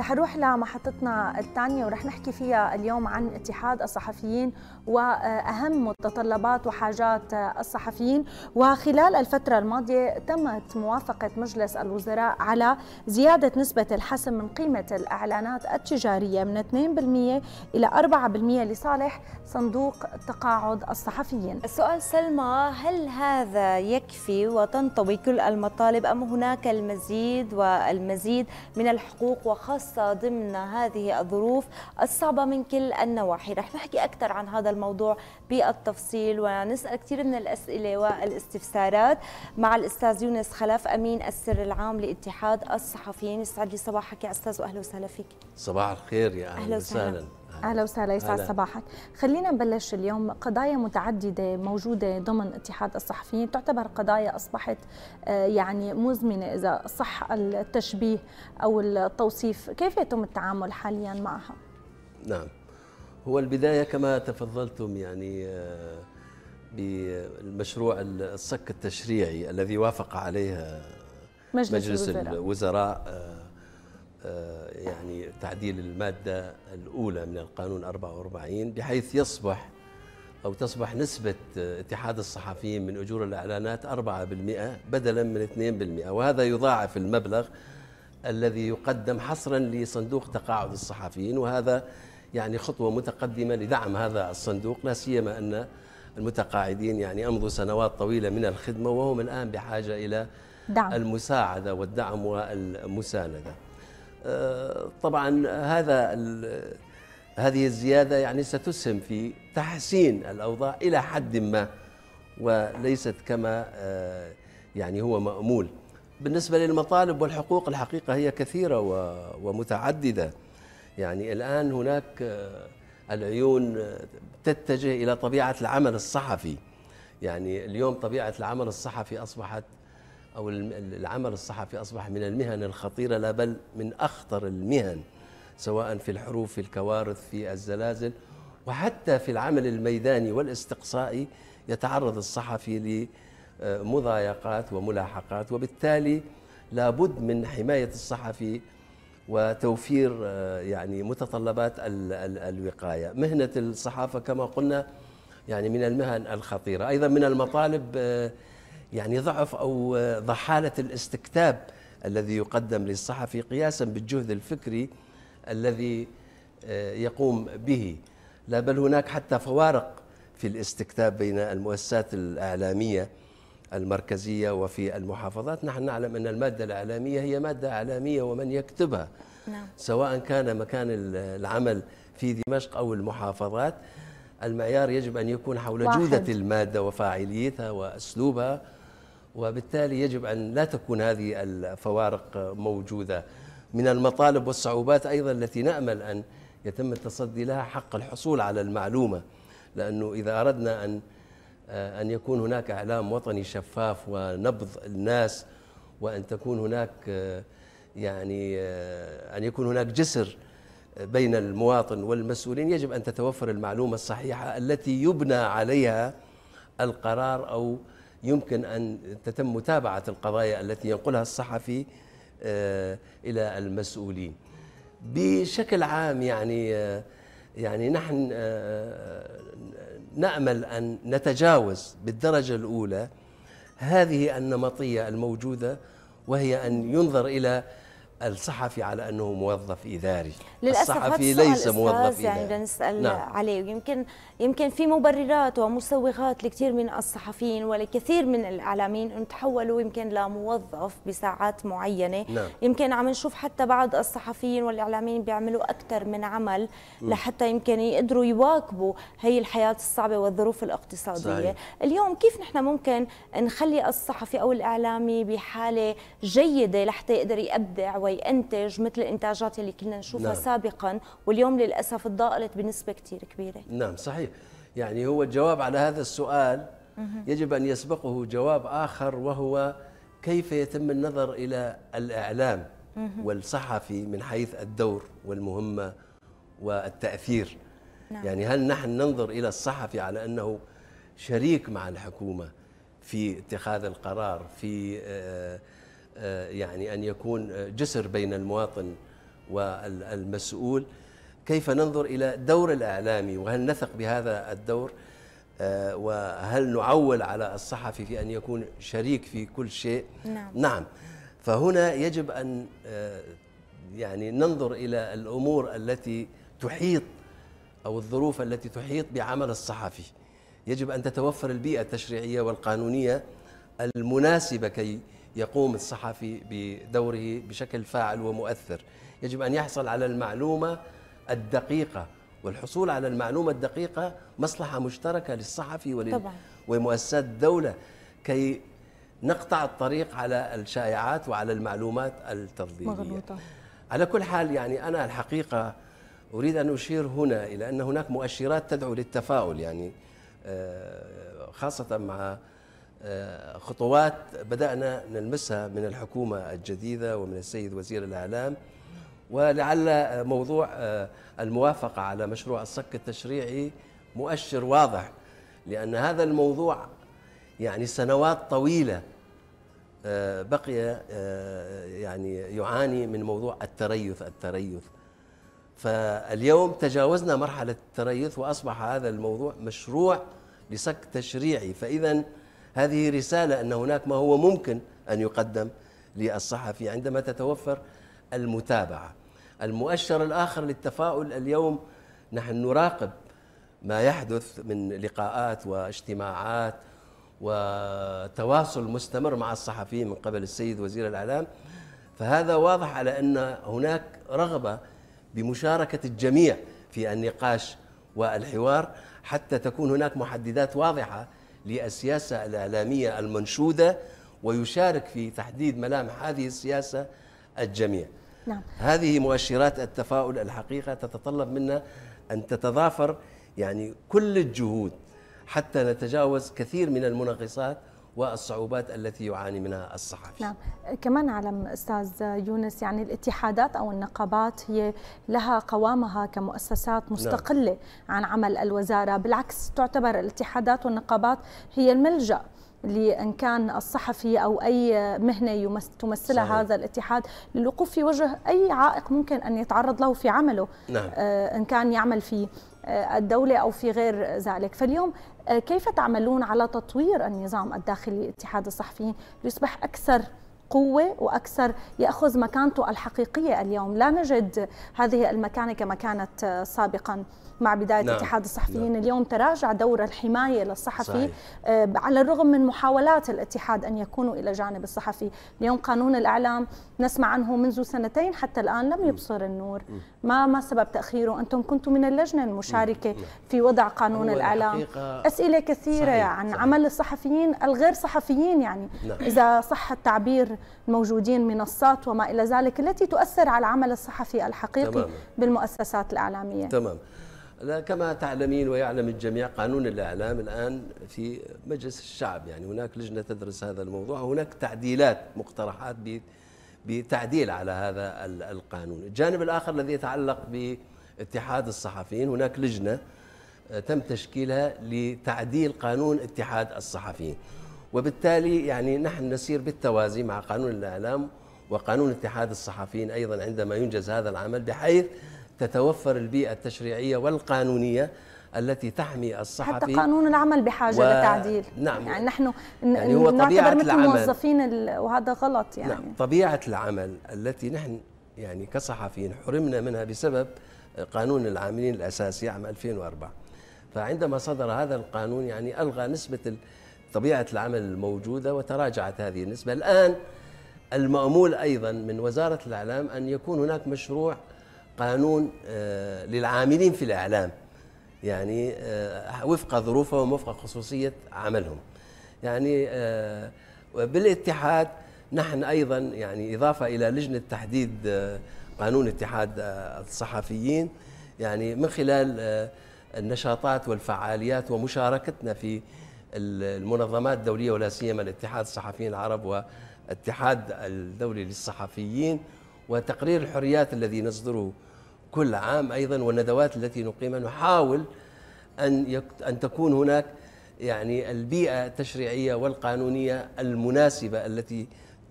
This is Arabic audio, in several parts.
رح نروح لمحطتنا الثانية ورح نحكي فيها اليوم عن اتحاد الصحفيين وأهم متطلبات وحاجات الصحفيين وخلال الفترة الماضية تمت موافقة مجلس الوزراء على زيادة نسبة الحسم من قيمة الإعلانات التجارية من 2% إلى 4% لصالح صندوق تقاعد الصحفيين السؤال سلمى هل هذا يكفي وتنطوي كل المطالب أم هناك المزيد والمزيد من الحقوق وخاصة خاصة ضمن هذه الظروف الصعبة من كل النواحي رح نحكي أكثر عن هذا الموضوع بالتفصيل ونسأل كثير من الأسئلة والاستفسارات مع الأستاذ يونس خلف أمين السر العام لاتحاد الصحفيين يسعد لي صباحك يا أستاذ وأهلا وسهلا فيك صباح الخير يا أهلا وسهلا اهلا وسهلا يسعد صباحك خلينا نبلش اليوم قضايا متعدده موجوده ضمن اتحاد الصحفيين تعتبر قضايا اصبحت آه، يعني مزمنه اذا صح التشبيه او التوصيف كيف يتم التعامل حاليا معها نعم هو البدايه كما تفضلتم يعني آه، بالمشروع الصك التشريعي الذي وافق عليه مجلس, مجلس الوزراء, الوزراء آه، آه، يعني تعديل المادة الأولى من القانون 44 بحيث يصبح أو تصبح نسبة اتحاد الصحفيين من أجور الإعلانات 4% بدلا من 2% وهذا يضاعف المبلغ الذي يقدم حصرا لصندوق تقاعد الصحفيين وهذا يعني خطوة متقدمة لدعم هذا الصندوق لا سيما أن المتقاعدين يعني أمضوا سنوات طويلة من الخدمة وهم الآن بحاجة إلى دعم. المساعدة والدعم والمساندة آه، طبعا هذا هذه الزياده يعني ستسهم في تحسين الاوضاع الى حد ما وليست كما آه، يعني هو مامول بالنسبه للمطالب والحقوق الحقيقه هي كثيره ومتعدده يعني الان هناك آه، العيون تتجه الى طبيعه العمل الصحفي يعني اليوم طبيعه العمل الصحفي اصبحت أو العمل الصحفي أصبح من المهن الخطيرة لا بل من أخطر المهن سواء في الحروب في الكوارث في الزلازل وحتى في العمل الميداني والاستقصائي يتعرض الصحفي لمضايقات وملاحقات وبالتالي لابد من حماية الصحفي وتوفير يعني متطلبات الوقاية مهنة الصحافة كما قلنا يعني من المهن الخطيرة أيضا من المطالب يعني ضعف أو ضحالة الاستكتاب الذي يقدم للصحفي قياسا بالجهد الفكري الذي آه، يقوم به لا بل هناك حتى فوارق في الاستكتاب بين المؤسسات الإعلامية المركزية وفي المحافظات نحن نعلم أن المادة الإعلامية هي مادة إعلامية ومن يكتبها نعم. سواء كان مكان العمل في دمشق أو المحافظات المعيار يجب أن يكون حول واحد. جودة المادة وفاعليتها وأسلوبها وبالتالي يجب أن لا تكون هذه الفوارق موجودة من المطالب والصعوبات أيضا التي نأمل أن يتم التصدي لها حق الحصول على المعلومة لأنه إذا أردنا أن أن يكون هناك إعلام وطني شفاف ونبض الناس وأن تكون هناك يعني أن يكون هناك جسر بين المواطن والمسؤولين يجب أن تتوفر المعلومة الصحيحة التي يبنى عليها القرار أو يمكن أن تتم متابعة القضايا التي ينقلها الصحفي آه، إلى المسؤولين بشكل عام يعني آه، يعني نحن آه، نأمل أن نتجاوز بالدرجة الأولى هذه النمطية الموجودة وهي أن ينظر إلى الصحفي على انه موظف اداري للأسف الصحفي ليس موظف يعني اداري يعني بدنا نسال نعم. عليه ويمكن يمكن في مبررات ومسوغات لكثير من الصحفيين ولكثير من الاعلاميين ان تحولوا يمكن لموظف بساعات معينه نعم. يمكن عم نشوف حتى بعض الصحفيين والاعلاميين بيعملوا اكثر من عمل لحتى يمكن يقدروا يواكبوا هي الحياه الصعبه والظروف الاقتصاديه صحيح. اليوم كيف نحن ممكن نخلي الصحفي او الاعلامي بحاله جيده لحتى يقدر يبدع ينتج مثل الانتاجات اللي كنا نشوفها نعم. سابقا واليوم للاسف تضاءلت بنسبه كثير كبيره نعم صحيح يعني هو الجواب على هذا السؤال يجب ان يسبقه جواب اخر وهو كيف يتم النظر الى الاعلام والصحفي من حيث الدور والمهمه والتاثير نعم. يعني هل نحن ننظر الى الصحفي على انه شريك مع الحكومه في اتخاذ القرار في آه آه، يعني أن يكون جسر بين المواطن والمسؤول كيف ننظر إلى دور الإعلامي وهل نثق بهذا الدور آه، وهل نعول على الصحفي في أن يكون شريك في كل شيء نعم, نعم. فهنا يجب أن آه، يعني ننظر إلى الأمور التي تحيط أو الظروف التي تحيط بعمل الصحفي يجب أن تتوفر البيئة التشريعية والقانونية المناسبة كي يقوم الصحفي بدوره بشكل فاعل ومؤثر يجب أن يحصل على المعلومة الدقيقة والحصول على المعلومة الدقيقة مصلحة مشتركة للصحفي ولل... طبعا. ومؤسسات الدولة كي نقطع الطريق على الشائعات وعلى المعلومات التضليلية مغلوطة. على كل حال يعني أنا الحقيقة أريد أن أشير هنا إلى أن هناك مؤشرات تدعو للتفاؤل يعني آه، خاصة مع آه، خطوات بدأنا نلمسها من الحكومة الجديدة ومن السيد وزير الإعلام ولعل موضوع آه، الموافقة على مشروع الصك التشريعي مؤشر واضح لأن هذا الموضوع يعني سنوات طويلة آه، بقي يعني يعاني من موضوع التريث التريث فاليوم تجاوزنا مرحلة التريث وأصبح هذا الموضوع مشروع لسك تشريعي فإذا هذه رسالة أن هناك ما هو ممكن أن يقدم للصحفي عندما تتوفر المتابعة المؤشر الآخر للتفاؤل اليوم نحن نراقب ما يحدث من لقاءات واجتماعات وتواصل مستمر مع الصحفيين من قبل السيد وزير الإعلام فهذا واضح على أن هناك رغبة بمشاركة الجميع في النقاش والحوار حتى تكون هناك محددات واضحة للسياسة الإعلامية المنشودة ويشارك في تحديد ملامح هذه السياسة الجميع نعم. هذه مؤشرات التفاؤل الحقيقة تتطلب منا أن تتضافر يعني كل الجهود حتى نتجاوز كثير من المناقصات والصعوبات التي يعاني منها الصحفي نعم كمان علم أستاذ يونس يعني الاتحادات أو النقابات هي لها قوامها كمؤسسات نعم. مستقلة نعم. عن عمل الوزارة بالعكس تعتبر الاتحادات والنقابات هي الملجأ لان كان الصحفي او اي مهنه تمثلها صحيح. هذا الاتحاد للوقوف في وجه اي عائق ممكن ان يتعرض له في عمله نعم. آه، ان كان يعمل في آه، الدوله او في غير ذلك فاليوم آه، كيف تعملون على تطوير النظام الداخلي لاتحاد الصحفيين ليصبح أكثر قوة وأكثر يأخذ مكانته الحقيقية اليوم لا نجد هذه المكانة كما كانت آه، سابقاً مع بداية نعم. اتحاد الصحفيين نعم. اليوم تراجع دور الحماية للصحفي صحيح. آه، على الرغم من محاولات الاتحاد أن يكونوا إلى جانب الصحفي اليوم قانون الإعلام نسمع عنه منذ سنتين حتى الآن لم يبصر النور ما ما سبب تأخيره أنتم كنتم من اللجنة المشاركة نعم. في وضع قانون الإعلام أسئلة كثيرة صحيح. عن صحيح. عمل الصحفيين الغير صحفيين يعني نعم. إذا صح التعبير الموجودين منصات وما إلى ذلك التي تؤثر على العمل الصحفي الحقيقي تمام. بالمؤسسات الإعلامية تمام لا كما تعلمين ويعلم الجميع قانون الإعلام الآن في مجلس الشعب يعني هناك لجنة تدرس هذا الموضوع وهناك تعديلات مقترحات بتعديل على هذا القانون الجانب الآخر الذي يتعلق باتحاد الصحفيين هناك لجنة آه، تم تشكيلها لتعديل قانون اتحاد الصحفيين وبالتالي يعني نحن نسير بالتوازي مع قانون الإعلام وقانون اتحاد الصحفيين أيضا عندما ينجز هذا العمل بحيث تتوفر البيئة التشريعية والقانونية التي تحمي الصحفي حتى قانون العمل بحاجه و... لتعديل نعم يعني نحن يعني هو طبيعه مثل العمل الموظفين ال... وهذا غلط يعني نعم طبيعه العمل التي نحن يعني كصحفيين حرمنا منها بسبب قانون العاملين الاساسي عام 2004 فعندما صدر هذا القانون يعني الغى نسبه طبيعه العمل الموجوده وتراجعت هذه النسبه الان المأمول أيضا من وزارة الإعلام أن يكون هناك مشروع قانون آه، للعاملين في الإعلام يعني آه، وفق ظروفهم وفق خصوصية عملهم يعني آه، بالاتحاد نحن أيضا يعني إضافة إلى لجنة تحديد قانون اتحاد الصحفيين يعني من خلال النشاطات والفعاليات ومشاركتنا في المنظمات الدولية ولا سيما الاتحاد الصحفيين العرب والاتحاد الدولي للصحفيين وتقرير الحريات الذي نصدره كل عام ايضا والندوات التي نقيمها نحاول ان ان تكون هناك يعني البيئه التشريعيه والقانونيه المناسبه التي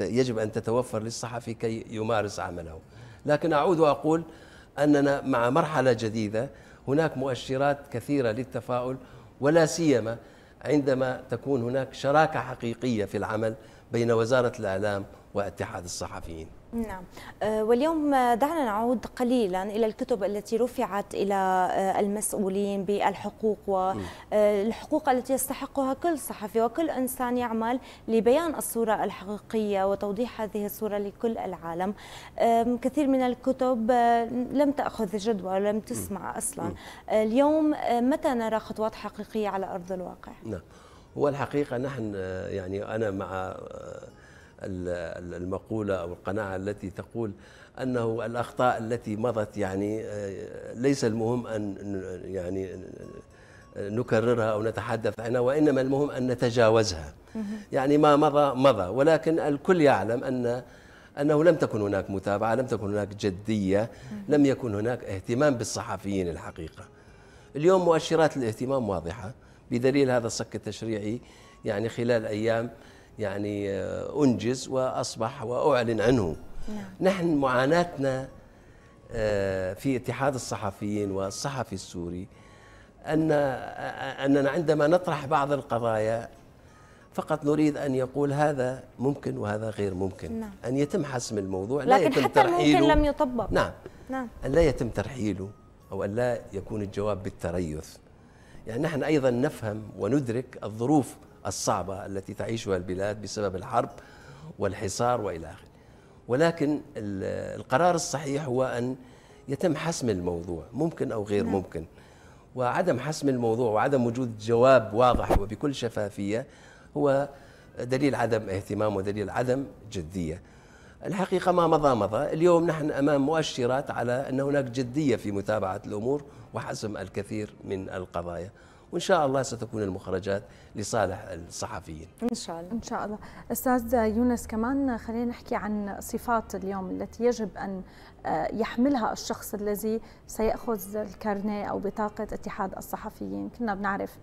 يجب ان تتوفر للصحفي كي يمارس عمله. لكن اعود واقول اننا مع مرحله جديده هناك مؤشرات كثيره للتفاؤل ولا سيما عندما تكون هناك شراكه حقيقيه في العمل بين وزاره الاعلام واتحاد الصحفيين نعم آه، واليوم آه، دعنا نعود قليلا إلى الكتب التي رفعت إلى آه، المسؤولين بالحقوق والحقوق التي يستحقها كل صحفي وكل إنسان يعمل لبيان الصورة الحقيقية وتوضيح هذه الصورة لكل العالم كثير من الكتب لم تأخذ جدوى ولم تسمع أصلا اليوم متى نرى خطوات حقيقية على أرض الواقع؟ نعم هو الحقيقة نحن يعني أنا مع المقولة أو القناعة التي تقول أنه الأخطاء التي مضت يعني آه، ليس المهم أن يعني نكررها أو نتحدث عنها وإنما المهم أن نتجاوزها يعني ما مضى مضى ولكن الكل يعلم أن أنه لم تكن هناك متابعة لم تكن هناك جدية لم يكن هناك اهتمام بالصحفيين الحقيقة اليوم مؤشرات الاهتمام واضحة بدليل هذا الصك التشريعي يعني خلال أيام يعني آه، أنجز وأصبح وأعلن عنه نعم. نحن معاناتنا آه، في اتحاد الصحفيين والصحفي السوري أن آه، أننا عندما نطرح بعض القضايا فقط نريد أن يقول هذا ممكن وهذا غير ممكن نعم. أن يتم حسم الموضوع لكن لا يتم حتى ترحيله ممكن لم يطبق نعم. نعم أن لا يتم ترحيله أو أن لا يكون الجواب بالتريث يعني نحن أيضا نفهم وندرك الظروف الصعبة التي تعيشها البلاد بسبب الحرب والحصار وإلى آخره ولكن القرار الصحيح هو أن يتم حسم الموضوع ممكن أو غير نعم. ممكن وعدم حسم الموضوع وعدم وجود جواب واضح وبكل شفافية هو دليل عدم اهتمام ودليل عدم جدية الحقيقة ما مضى مضى اليوم نحن أمام مؤشرات على أن هناك جدية في متابعة الأمور وحسم الكثير من القضايا وان شاء الله ستكون المخرجات لصالح الصحفيين ان شاء الله ان شاء الله استاذ يونس كمان خلينا نحكي عن صفات اليوم التي يجب ان آه، يحملها الشخص الذي سياخذ الكارنيه او بطاقه اتحاد الصحفيين كنا بنعرف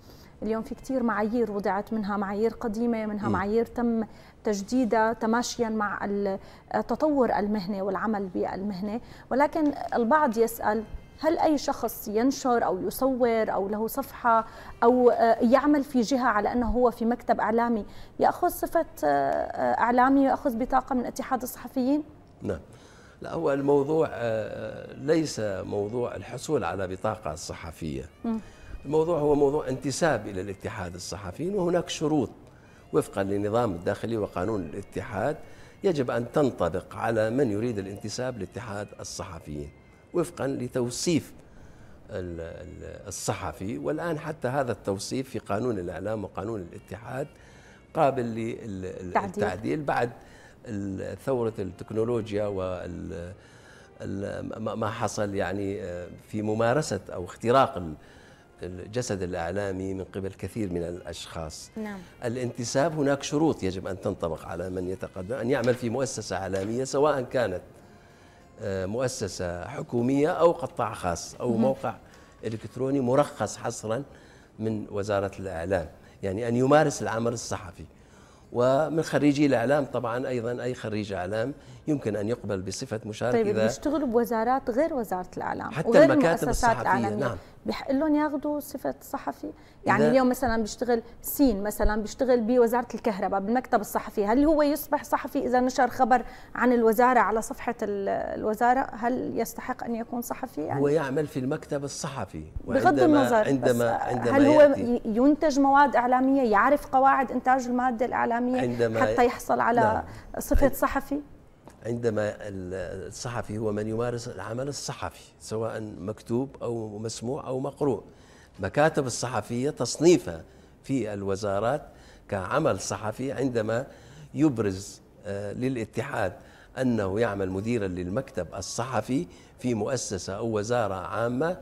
اليوم في كثير معايير وضعت منها معايير قديمه منها م. معايير تم تجديدها تماشيا مع آه، تطور المهنه والعمل بالمهنه ولكن البعض يسال هل أي شخص ينشر أو يصور أو له صفحة أو آه، يعمل في جهة على أنه هو في مكتب إعلامي يأخذ صفة آه، إعلامي ياخذ بطاقة من اتحاد الصحفيين؟ نعم لا هو الموضوع آه، ليس موضوع الحصول على بطاقة صحفية الموضوع هو موضوع انتساب إلى الاتحاد الصحفيين وهناك شروط وفقا للنظام الداخلي وقانون الاتحاد يجب أن تنطبق على من يريد الانتساب لاتحاد الصحفيين وفقا لتوصيف الصحفي والآن حتى هذا التوصيف في قانون الإعلام وقانون الاتحاد قابل للتعديل بعد ثورة التكنولوجيا وما ما حصل يعني آه، في ممارسة أو اختراق الجسد الإعلامي من قبل كثير من الأشخاص نعم. الانتساب هناك شروط يجب أن تنطبق على من يتقدم أن يعمل في مؤسسة إعلامية سواء كانت آه، مؤسسة حكومية أو قطاع خاص أو موقع إلكتروني مرخص حصرا من وزارة الإعلام يعني أن يمارس العمل الصحفي ومن خريجي الإعلام طبعا أيضا أي خريج إعلام يمكن أن يقبل بصفة مشارك طيب إذا يشتغلوا بوزارات غير وزارة الإعلام حتى وغير المكاتب الصحفية الإعلامية. نعم بحق لهم ياخذوا صفه صحفي يعني اليوم مثلا بيشتغل سين مثلا بيشتغل بوزاره الكهرباء بالمكتب الصحفي هل هو يصبح صحفي اذا نشر خبر عن الوزاره على صفحه الوزاره هل يستحق ان يكون صحفي يعني هو يعمل في المكتب الصحفي بغض النظر عندما عندما هل هو يأتي ينتج مواد اعلاميه يعرف قواعد انتاج الماده الاعلاميه عندما حتى يحصل على نعم. صفه صحفي عندما الصحفي هو من يمارس العمل الصحفي سواء مكتوب أو مسموع أو مقروء مكاتب الصحفية تصنيفها في الوزارات كعمل صحفي عندما يبرز آه، للاتحاد أنه يعمل مديرا للمكتب الصحفي في مؤسسة أو وزارة عامة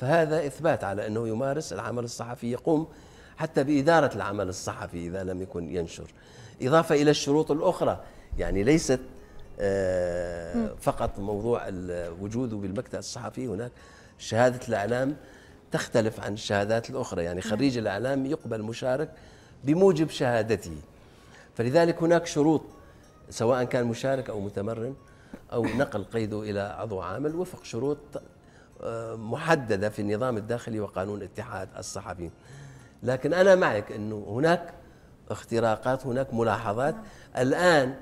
فهذا إثبات على أنه يمارس العمل الصحفي يقوم حتى بإدارة العمل الصحفي إذا لم يكن ينشر إضافة إلى الشروط الأخرى يعني ليست آه، فقط موضوع وجوده بالمكتب الصحفي هناك شهادة الإعلام تختلف عن الشهادات الأخرى يعني خريج الإعلام يقبل مشارك بموجب شهادته فلذلك هناك شروط سواء كان مشارك أو متمرن أو نقل قيده إلى عضو عامل وفق شروط آه، محددة في النظام الداخلي وقانون اتحاد الصحفيين لكن أنا معك أنه هناك اختراقات هناك ملاحظات نعم. الآن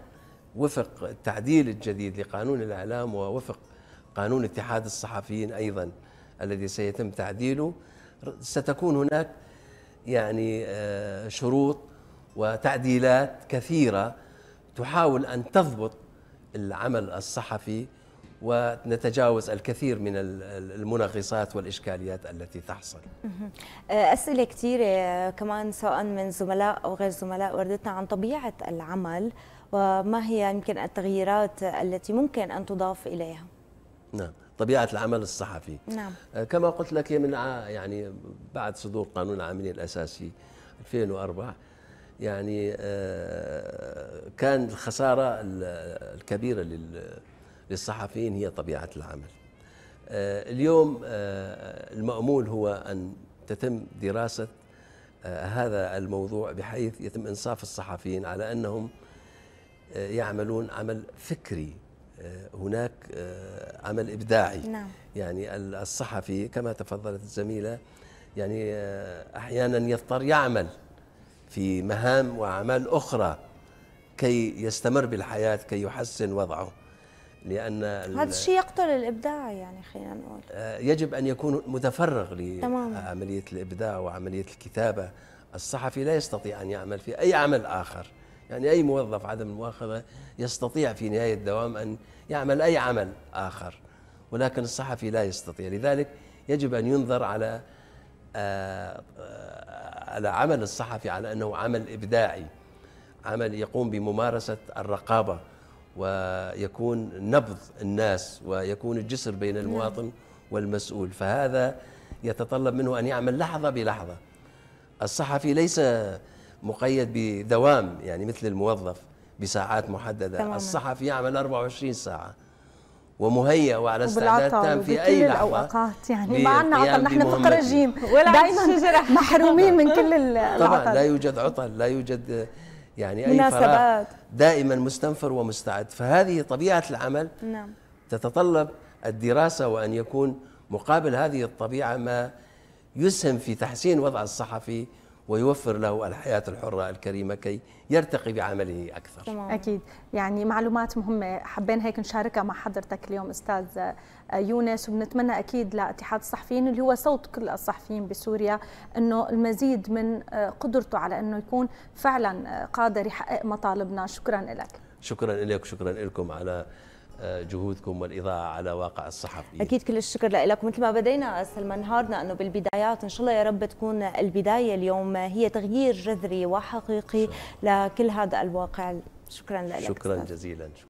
وفق التعديل الجديد لقانون الإعلام ووفق قانون اتحاد الصحفيين أيضا الذي سيتم تعديله ستكون هناك يعني آه، شروط وتعديلات كثيرة تحاول أن تضبط العمل الصحفي ونتجاوز الكثير من المنغصات والإشكاليات التي تحصل آه، أسئلة كثيرة آه، كمان سواء من زملاء أو غير زملاء وردتنا عن طبيعة العمل وما هي يمكن التغييرات التي ممكن أن تضاف إليها نعم طبيعة العمل الصحفي نعم. آه، كما قلت لك من يعني بعد صدور قانون العاملين الأساسي 2004 يعني آه، كان الخسارة الكبيرة للصحفيين هي طبيعة العمل آه، اليوم المأمول هو أن تتم دراسة هذا الموضوع بحيث يتم إنصاف الصحفيين على أنهم يعملون عمل فكري آه، هناك آه، عمل إبداعي نعم. يعني الصحفي كما تفضلت الزميلة يعني آه، أحيانا يضطر يعمل في مهام وأعمال أخرى كي يستمر بالحياة كي يحسن وضعه لأن هذا الشيء يقتل الإبداع يعني خلينا نقول يجب أن يكون متفرغ لعملية الإبداع وعملية الكتابة الصحفي لا يستطيع أن يعمل في أي عمل آخر يعني أي موظف عدم المؤاخذة يستطيع في نهاية الدوام أن يعمل أي عمل آخر ولكن الصحفي لا يستطيع لذلك يجب أن ينظر على آه، آه، على عمل الصحفي على أنه عمل إبداعي عمل يقوم بممارسة الرقابة ويكون نبض الناس ويكون الجسر بين نعم. المواطن والمسؤول فهذا يتطلب منه أن يعمل لحظة بلحظة الصحفي ليس مقيد بدوام يعني مثل الموظف بساعات محدده تماما. الصحفي يعمل 24 ساعه ومهيأ وعلى استعداد تام في اي لحظه الاوقات يعني ما عندنا عطل نحن في رجيم دائما محرومين من كل العطل طبعا لا يوجد عطل لا يوجد يعني اي مناسبات دائما مستنفر ومستعد فهذه طبيعه العمل نعم تتطلب الدراسه وان يكون مقابل هذه الطبيعه ما يسهم في تحسين وضع الصحفي ويوفر له الحياة الحرة الكريمة كي يرتقي بعمله أكثر تمام. أكيد يعني معلومات مهمة حبينا هيك نشاركها مع حضرتك اليوم أستاذ آه، يونس وبنتمنى أكيد لاتحاد الصحفيين اللي هو صوت كل الصحفيين بسوريا أنه المزيد من آه، قدرته على أنه يكون فعلا آه، قادر يحقق مطالبنا شكرا لك شكرا لك وشكرا لكم على جهودكم والإضاءة على واقع الصحفي أكيد كل الشكر لكم مثل ما بدينا سلمان نهارنا أنه بالبدايات إن شاء الله يا رب تكون البداية اليوم هي تغيير جذري وحقيقي شكرا. لكل هذا الواقع شكرا لك شكرا جزيلا شكرا.